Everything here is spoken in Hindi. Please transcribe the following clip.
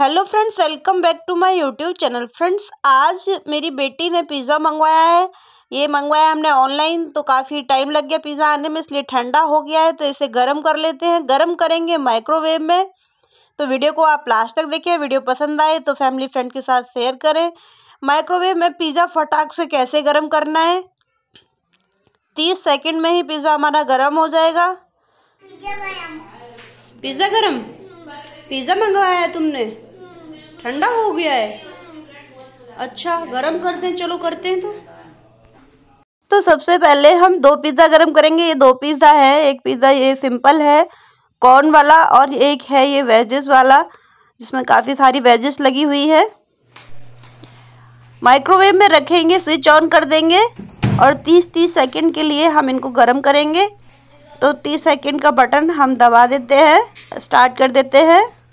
hello friends welcome back to my YouTube channel friends आज मेरी बेटी ने पिज़्ज़ा मंगवाया है ये मंगवाया हमने ऑनलाइन तो काफ़ी टाइम लग गया पिज़्ज़ा आने में इसलिए ठंडा हो गया है तो इसे गर्म कर लेते हैं गर्म करेंगे माइक्रोवेव में तो वीडियो को आप लास्ट तक देखें वीडियो पसंद आए तो फैमिली फ्रेंड के साथ शेयर करें माइक्रोवेव में पिज़्ज़ा फटाक से कैसे गर्म करना है तीस सेकेंड में ही पिज़्ज़ा हमारा गर्म हो जाएगा पिज़्ज़ा गर्म पिज्जा मंगवाया है तुमने ठंडा हो गया है अच्छा गरम करते हैं चलो करते हैं तो तो सबसे पहले हम दो पिज़्ज़ा गरम करेंगे ये दो पिज़्ज़ा है एक पिज़्ज़ा ये सिंपल है कॉर्न वाला और एक है ये वेजेस वाला जिसमें काफ़ी सारी वेजेस लगी हुई है माइक्रोवेव में रखेंगे स्विच ऑन कर देंगे और 30-30 सेकंड के लिए हम इनको गर्म करेंगे तो 30 सेकंड का बटन हम दबा देते हैं स्टार्ट कर देते हैं